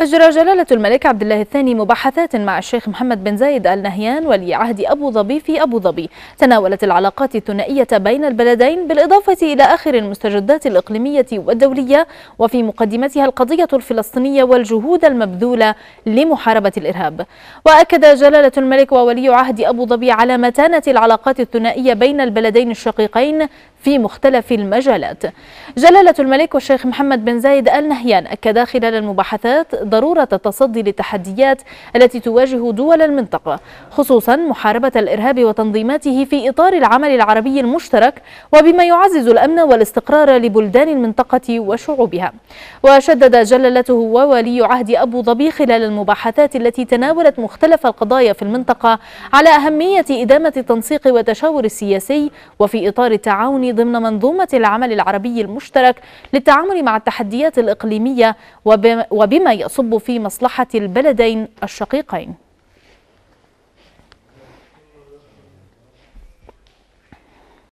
أجرى جلالة الملك عبد الله الثاني مباحثات مع الشيخ محمد بن زايد آل نهيان ولي عهد أبو ظبي في أبو ظبي تناولت العلاقات الثنائية بين البلدين بالإضافة إلى آخر المستجدات الإقليمية والدولية وفي مقدمتها القضية الفلسطينية والجهود المبذولة لمحاربة الإرهاب وأكد جلالة الملك وولي عهد أبو ظبي على متانة العلاقات الثنائية بين البلدين الشقيقين في مختلف المجالات جلالة الملك والشيخ محمد بن زايد آل نهيان أكدا خلال المباحثات ضرورة التصدي للتحديات التي تواجه دول المنطقة خصوصا محاربة الإرهاب وتنظيماته في إطار العمل العربي المشترك وبما يعزز الأمن والاستقرار لبلدان المنطقة وشعوبها وشدد جلالته وولي عهد أبو ظبي خلال المباحثات التي تناولت مختلف القضايا في المنطقة على أهمية إدامة التنسيق والتشاور السياسي وفي إطار التعاون الإقليمي ضمن منظومة العمل العربي المشترك للتعامل مع التحديات الإقليمية وبما يصب في مصلحة البلدين الشقيقين